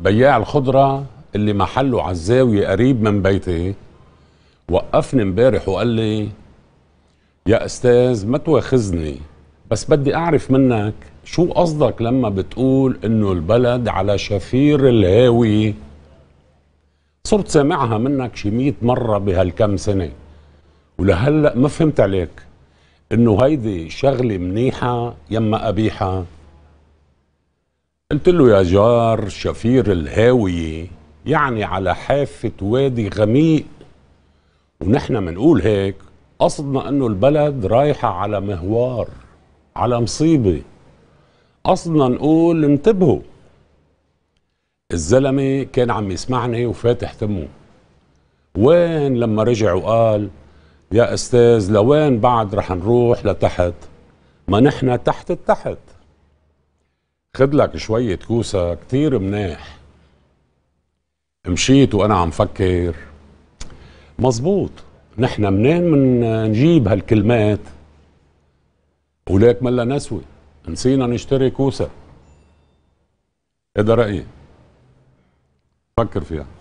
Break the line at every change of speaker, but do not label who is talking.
بياع الخضره اللي محله على الزاويه قريب من بيتي وقفني امبارح وقال لي يا استاذ ما تواخذني بس بدي اعرف منك شو قصدك لما بتقول انه البلد على شفير الهاوي صرت سامعها منك شي 100 مره بهالكم سنه ولهلا ما فهمت عليك انه هيدي شغله منيحه يما قبيحه قلت له يا جار شفير الهاوية يعني على حافة وادي غميق ونحن منقول هيك قصدنا انه البلد رايحة على مهوار على مصيبة قصدنا نقول انتبهوا الزلمة كان عم يسمعني وفاتح تمه وين لما رجع وقال يا استاذ لوين بعد رح نروح لتحت ما نحن تحت التحت خد لك شوية كوسة كتير مناح مشيت وأنا عم فكر مزبوط نحن منين من نجيب هالكلمات وليك ملا نسوة نسينا نشتري كوسة هذا إيه رأيي فكر فيها